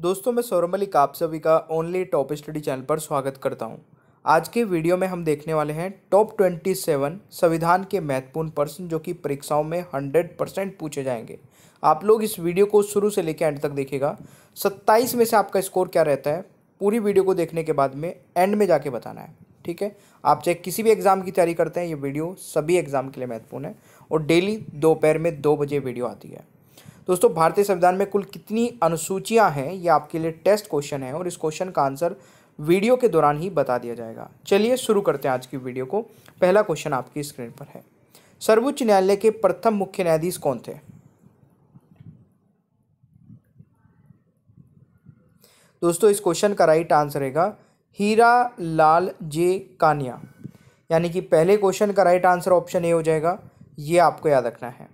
दोस्तों मैं सौरभ मलिक आप सभी का ओनली टॉप स्टडी चैनल पर स्वागत करता हूं। आज के वीडियो में हम देखने वाले हैं टॉप ट्वेंटी सेवन संविधान के महत्वपूर्ण प्रश्न जो कि परीक्षाओं में हंड्रेड परसेंट पूछे जाएंगे आप लोग इस वीडियो को शुरू से लेकर एंड तक देखेगा सत्ताईस में से आपका स्कोर क्या रहता है पूरी वीडियो को देखने के बाद में एंड में जाके बताना है ठीक है आप चाहे किसी भी एग्ज़ाम की तैयारी करते हैं ये वीडियो सभी एग्ज़ाम के लिए महत्वपूर्ण है और डेली दोपहर में दो बजे वीडियो आती है दोस्तों भारतीय संविधान में कुल कितनी अनुसूचियाँ हैं ये आपके लिए टेस्ट क्वेश्चन है और इस क्वेश्चन का आंसर वीडियो के दौरान ही बता दिया जाएगा चलिए शुरू करते हैं आज की वीडियो को पहला क्वेश्चन आपकी स्क्रीन पर है सर्वोच्च न्यायालय के प्रथम मुख्य न्यायाधीश कौन थे दोस्तों इस क्वेश्चन का राइट आंसर रहेगा हीरा लाल जे कानिया यानी कि पहले क्वेश्चन का राइट आंसर ऑप्शन ए हो जाएगा ये आपको याद रखना है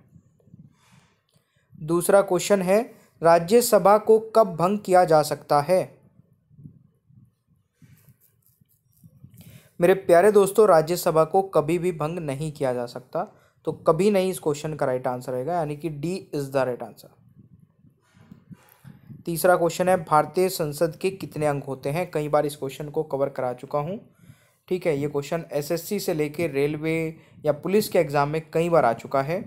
दूसरा क्वेश्चन है राज्यसभा को कब भंग किया जा सकता है मेरे प्यारे दोस्तों राज्यसभा को कभी भी भंग नहीं किया जा सकता तो कभी नहीं इस क्वेश्चन का राइट आंसर रहेगा यानी कि D is the right answer तीसरा क्वेश्चन है भारतीय संसद के कितने अंग होते हैं कई बार इस क्वेश्चन को कवर करा चुका हूँ ठीक है ये क्वेश्चन एसएससी से लेकर रेलवे या पुलिस के एग्ज़ाम में कई बार आ चुका है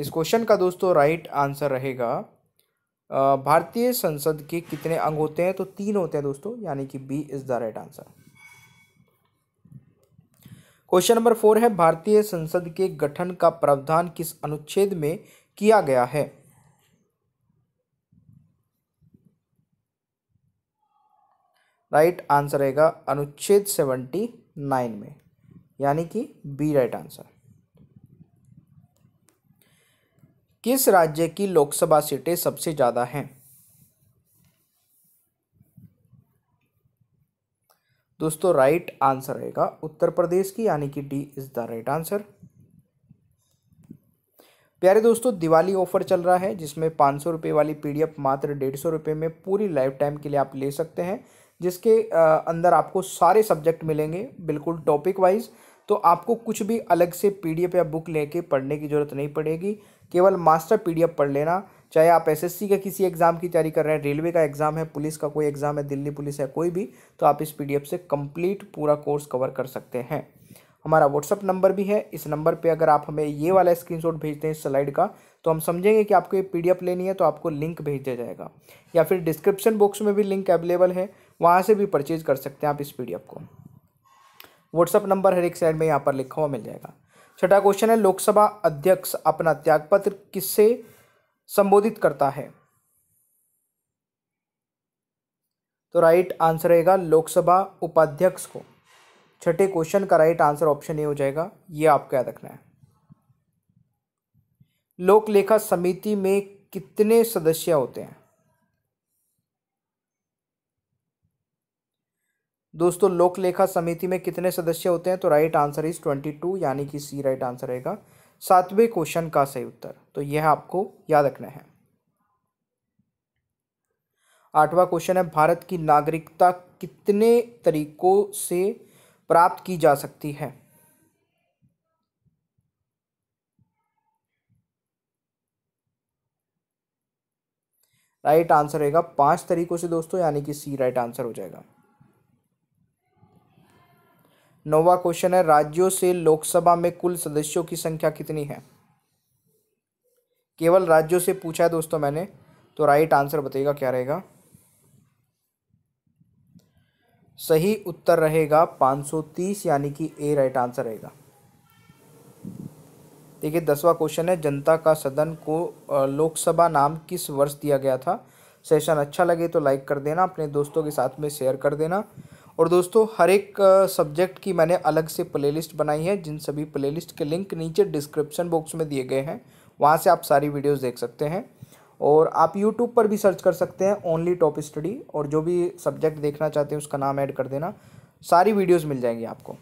इस क्वेश्चन का दोस्तों राइट आंसर रहेगा भारतीय संसद के कितने अंग होते हैं तो तीन होते हैं दोस्तों यानी कि B is the right answer question number four है भारतीय संसद के गठन का प्रावधान किस अनुच्छेद में किया गया है राइट आंसर रहेगा अनुच्छेद सेवेंटी नाइन में यानी कि बी राइट आंसर किस राज्य की लोकसभा सीटें सबसे ज़्यादा हैं दोस्तों राइट आंसर रहेगा उत्तर प्रदेश की यानी कि D is the right answer प्यारे दोस्तों दिवाली ऑफर चल रहा है जिसमें पाँच सौ रुपये वाली पीडीएफ मात्र डेढ़ सौ रुपये में पूरी लाइफ टाइम के लिए आप ले सकते हैं जिसके अंदर आपको सारे सब्जेक्ट मिलेंगे बिल्कुल टॉपिक वाइज तो आपको कुछ भी अलग से पीडीएफ या बुक लेके पढ़ने की ज़रूरत नहीं पड़ेगी केवल मास्टर पीडीएफ पढ़ लेना चाहे आप एसएससी का किसी एग्ज़ाम की तैयारी कर रहे हैं रेलवे का एग्ज़ाम है पुलिस का कोई एग्ज़ाम है दिल्ली पुलिस है कोई भी तो आप इस पी से कंप्लीट पूरा कोर्स कवर कर सकते हैं हमारा व्हाट्सअप नंबर भी है इस नंबर पे अगर आप हमें ये वाला स्क्रीनशॉट भेजते हैं इस स्लाइड का तो हम समझेंगे कि आपको ये पी लेनी है तो आपको लिंक भेज दिया जाएगा या फिर डिस्क्रिप्शन बॉक्स में भी लिंक अवेलेबल है वहाँ से भी परचेज कर सकते हैं आप इस पीडीएफ को व्हाट्सअप नंबर हर एक साइड में यहाँ पर लिखा हुआ मिल जाएगा छठा क्वेश्चन है लोकसभा अध्यक्ष अपना त्यागपत्र किससे संबोधित करता है तो राइट आंसर रहेगा लोकसभा उपाध्यक्ष को छठे क्वेश्चन का राइट आंसर ऑप्शन ए हो जाएगा ये आपको याद रखना है लोक लेखा समिति में कितने सदस्य होते हैं दोस्तों लोक लेखा समिति में कितने सदस्य होते हैं तो right answer is twenty two यानी कि सी राइट आंसर रहेगा सातवें क्वेश्चन का सही उत्तर तो यह आपको याद रखना है आठवां क्वेश्चन है भारत की नागरिकता कितने तरीकों से प्राप्त की जा सकती है राइट आंसर रहेगा पांच तरीकों से दोस्तों यानी कि सी राइट आंसर हो जाएगा नौवा क्वेश्चन है राज्यों से लोकसभा में कुल सदस्यों की संख्या कितनी है केवल राज्यों से पूछा है दोस्तों मैंने तो राइट आंसर बताइएगा क्या रहेगा सही उत्तर रहेगा 530 यानी कि ए राइट आंसर रहेगा देखिए दसवा क्वेश्चन है जनता का सदन को लोकसभा नाम किस वर्ष दिया गया था सेशन अच्छा लगे तो लाइक कर देना अपने दोस्तों के साथ में शेयर कर देना और दोस्तों हर एक सब्जेक्ट की मैंने अलग से प्लेलिस्ट बनाई है जिन सभी प्लेलिस्ट के लिंक नीचे डिस्क्रिप्शन बॉक्स में दिए गए हैं वहाँ से आप सारी वीडियोस देख सकते हैं और आप यूट्यूब पर भी सर्च कर सकते हैं ओनली टॉप स्टडी और जो भी सब्जेक्ट देखना चाहते हैं उसका नाम ऐड कर देना सारी वीडियोस मिल जाएंगी आपको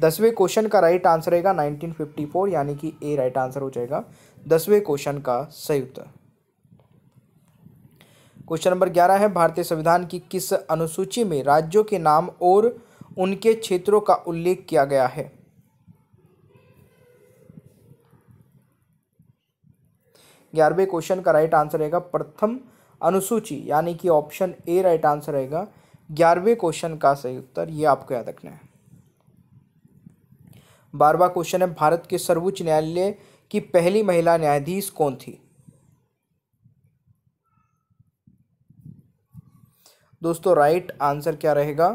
दसवें क्वेश्चन का राइट आंसर रहेगा 1954 यानी कि ए राइट आंसर हो जाएगा दसवें क्वेश्चन का सही उत्तर क्वेश्चन नंबर ग्यारह है भारतीय संविधान की किस अनुसूची में राज्यों के नाम और उनके क्षेत्रों का उल्लेख किया गया है ग्यारहवें क्वेश्चन का राइट आंसर रहेगा प्रथम अनुसूची यानी कि ऑप्शन ए राइट आंसर रहेगा ग्यारहवें क्वेश्चन का सही उत्तर ये आपको याद रखना है बारहवा क्वेश्चन है भारत के सर्वोच्च न्यायालय की पहली महिला न्यायाधीश कौन थी दोस्तों राइट आंसर क्या रहेगा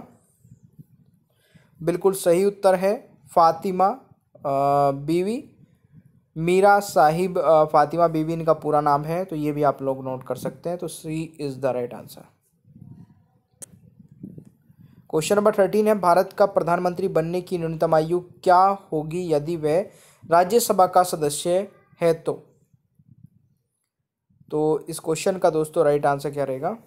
बिल्कुल सही उत्तर है फातिमा बीवी मीरा साहिब फातिमा बीवी इनका पूरा नाम है तो ये भी आप लोग नोट कर सकते हैं तो C is the right answer question number thirteen है भारत का प्रधानमंत्री बनने की न्यूनतम आयु क्या होगी यदि वह राज्यसभा का सदस्य है तो तो इस क्वेश्चन का दोस्तों राइट आंसर क्या रहेगा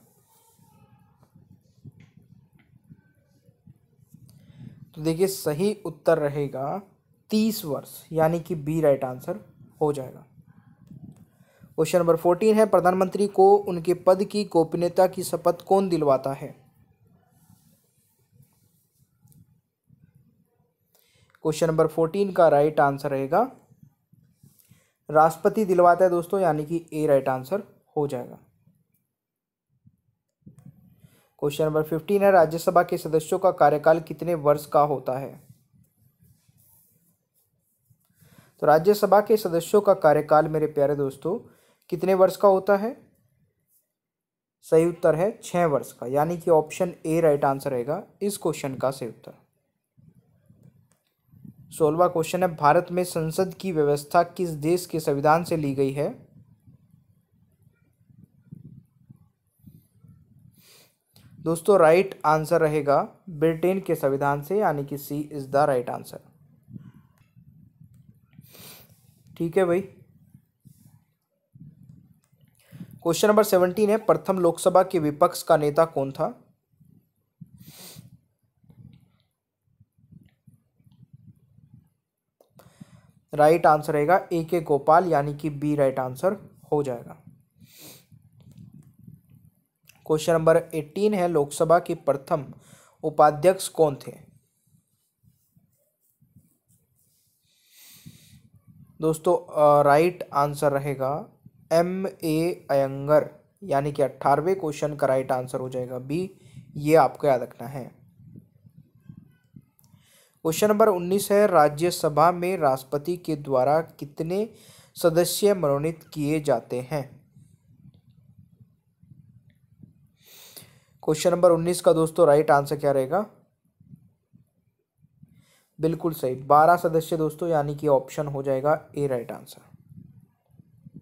तो देखिए सही उत्तर रहेगा तीस वर्ष यानी कि बी राइट आंसर हो जाएगा क्वेश्चन नंबर फोर्टीन है प्रधानमंत्री को उनके पद की गोपनीयता की शपथ कौन दिलवाता है क्वेश्चन नंबर फोर्टीन का राइट आंसर रहेगा राष्ट्रपति दिलवाता है दोस्तों यानी कि ए राइट आंसर हो जाएगा क्वेश्चन नंबर फिफ्टीन है राज्यसभा के सदस्यों का कार्यकाल कितने वर्ष का होता है तो राज्यसभा के सदस्यों का कार्यकाल मेरे प्यारे दोस्तों कितने वर्ष का होता है सही उत्तर है छः वर्ष का यानी कि ऑप्शन ए राइट आंसर रहेगा इस क्वेश्चन का सही उत्तर सोलवा क्वेश्चन है भारत में संसद की व्यवस्था किस देश के संविधान से ली गई है दोस्तों राइट आंसर रहेगा ब्रिटेन के संविधान से यानी कि C is the right answer ठीक है भाई क्वेश्चन नंबर सेवनटीन है प्रथम लोकसभा के विपक्ष का नेता कौन था राइट आंसर रहेगा ए के गोपाल यानी कि बी राइट आंसर हो जाएगा क्वेश्चन नंबर एटीन है लोकसभा के प्रथम उपाध्यक्ष कौन थे दोस्तों राइट आंसर रहेगा एम ए अयंगर यानी कि अट्ठारहवें क्वेश्चन का राइट आंसर हो जाएगा बी ये आपको याद रखना है क्वेश्चन नंबर उन्नीस है राज्यसभा में राष्ट्रपति के द्वारा कितने सदस्य मनोनीत किए जाते हैं क्वेश्चन नंबर उन्नीस का दोस्तों राइट आंसर क्या रहेगा बिल्कुल सही बारह सदस्य दोस्तों यानी कि ऑप्शन हो जाएगा ए राइट आंसर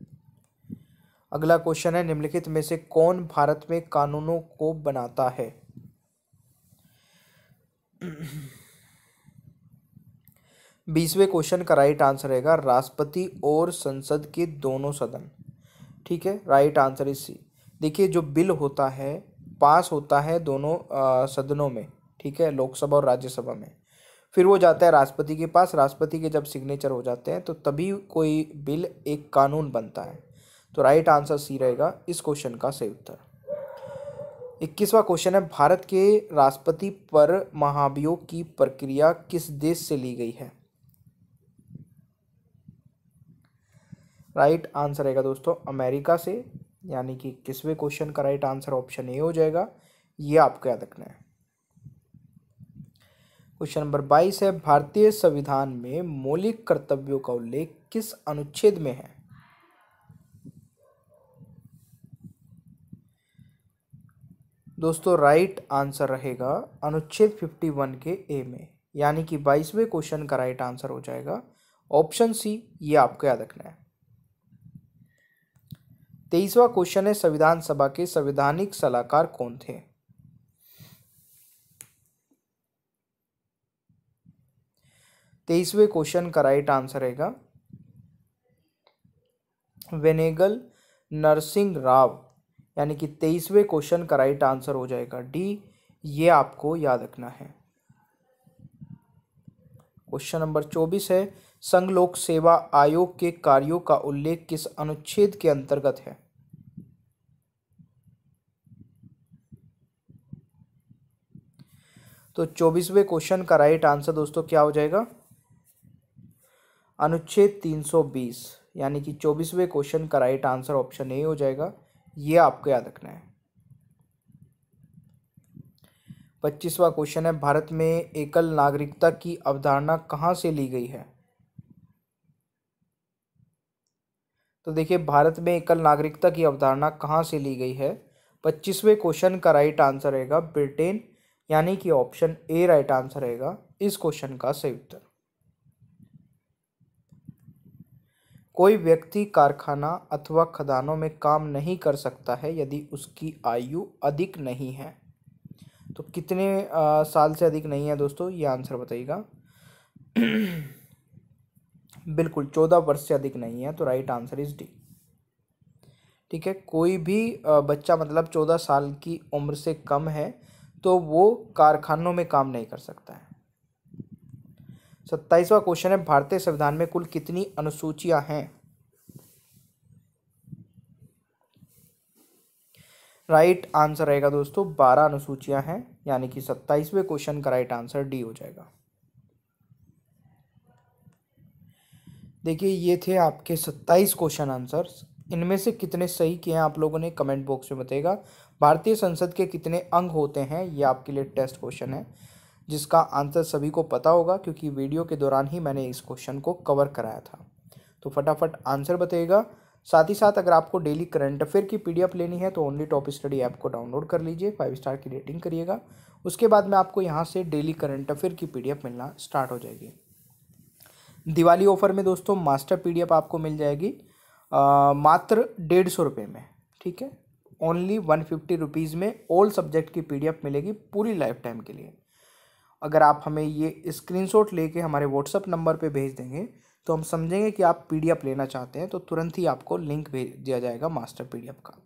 अगला क्वेश्चन है निम्नलिखित में से कौन भारत में कानूनों को बनाता है बीसवें क्वेश्चन का राइट आंसर रहेगा राष्ट्रपति और संसद के दोनों सदन ठीक है राइट आंसर इज सी देखिए जो बिल होता है पास होता है दोनों सदनों में ठीक है लोकसभा और राज्यसभा में फिर वो जाता है राष्ट्रपति के पास राष्ट्रपति के जब सिग्नेचर हो जाते हैं तो तभी कोई बिल एक कानून बनता है तो राइट आंसर सी रहेगा इस क्वेश्चन का सही उत्तर इक्कीसवा क्वेश्चन है भारत के राष्ट्रपति पर महाभियोग की प्रक्रिया किस देश से ली गई है राइट आंसर रहेगा दोस्तों अमेरिका से यानी कि किसवें क्वेश्चन का राइट आंसर ऑप्शन ए हो जाएगा ये आपको याद रखना है क्वेश्चन नंबर बाईस है भारतीय संविधान में मौलिक कर्तव्यों का उल्लेख किस अनुच्छेद में है दोस्तों राइट आंसर रहेगा अनुच्छेद फिफ्टी वन के ए में यानी कि बाईसवें क्वेश्चन का राइट आंसर हो जाएगा ऑप्शन सी ये आपको याद रखना है तेईसवा क्वेश्चन है संविधान सभा के संविधानिक सलाहकार कौन थे तेईसवें क्वेश्चन का राइट आंसर रहेगा वेनेगल नरसिंह राव यानी कि तेईसवें क्वेश्चन का राइट आंसर हो जाएगा डी ये आपको याद रखना है क्वेश्चन नंबर चौबीस है संघ लोक सेवा आयोग के कार्यों का उल्लेख किस अनुच्छेद के अंतर्गत है तो चौबीसवें क्वेश्चन का राइट आंसर दोस्तों क्या हो जाएगा अनुच्छेद तीन सौ बीस यानी कि चौबीसवें क्वेश्चन का राइट आंसर ऑप्शन ए हो जाएगा ये आपको याद रखना है पच्चीसवा क्वेश्चन है भारत में एकल नागरिकता की अवधारणा कहाँ से ली गई है तो देखिए भारत में एकल नागरिकता की अवधारणा कहाँ से ली गई है पच्चीसवें क्वेश्चन का राइट आंसर रहेगा ब्रिटेन यानी कि ऑप्शन ए राइट आंसर रहेगा इस क्वेश्चन का सही उत्तर कोई व्यक्ति कारखाना अथवा खदानों में काम नहीं कर सकता है यदि उसकी आयु अधिक नहीं है तो कितने आ, साल से अधिक नहीं है दोस्तों ये आंसर बताइएगा बिल्कुल चौदह वर्ष से अधिक नहीं है तो राइट आंसर इज़ डी ठीक है कोई भी बच्चा मतलब चौदह साल की उम्र से कम है तो वो कारखानों में काम नहीं कर सकता है सत्ताईसवा क्वेश्चन है भारतीय संविधान में कुल कितनी अनुसूचियां हैं राइट आंसर रहेगा दोस्तों बारह अनुसूचियां हैं यानी कि सत्ताईसवें क्वेश्चन का राइट आंसर डी हो जाएगा देखिए ये थे आपके सत्ताईस क्वेश्चन आंसर्स इनमें से कितने सही किए हैं आप लोगों ने कमेंट बॉक्स में बताइएगा भारतीय संसद के कितने अंग होते हैं ये आपके लिए टेस्ट क्वेश्चन है जिसका आंसर सभी को पता होगा क्योंकि वीडियो के दौरान ही मैंने इस क्वेश्चन को कवर कराया था तो फटाफट आंसर बताइएगा साथ ही साथ अगर आपको डेली करंट अफेयर की पीडीएफ लेनी है तो ओनली टॉप स्टडी ऐप को डाउनलोड कर लीजिए फाइव स्टार की रेटिंग करिएगा उसके बाद में आपको यहाँ से डेली करंट अफेयर की पीडीएफ मिलना स्टार्ट हो जाएगी दिवाली ऑफर में दोस्तों मास्टर पीडीएफ आपको मिल जाएगी मात्र डेढ़ सौ रुपये में ठीक है ओनली वन फिफ्टी रुपीज़ में ऑल सब्जेक्ट की पी मिलेगी पूरी लाइफ टाइम के लिए अगर आप हमें ये स्क्रीनशॉट लेके हमारे व्हाट्सअप नंबर पे भेज देंगे तो हम समझेंगे कि आप पी लेना चाहते हैं तो तुरंत ही आपको लिंक भेज दिया जाएगा मास्टर पी का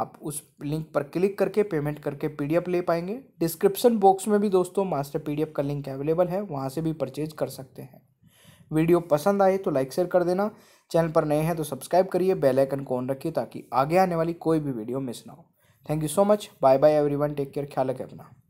आप उस लिंक पर क्लिक करके पेमेंट करके पी ले पाएंगे डिस्क्रिप्शन बॉक्स में भी दोस्तों मास्टर पी का लिंक अवेलेबल है वहाँ से भी परचेज कर सकते हैं वीडियो पसंद आए तो लाइक शेयर कर देना चैनल पर नए हैं तो सब्सक्राइब करिए बेल आइकन को ऑन रखिए ताकि आगे आने वाली कोई भी वीडियो मिस ना हो thank you so much bye bye everyone take care ख्याल रखें अपना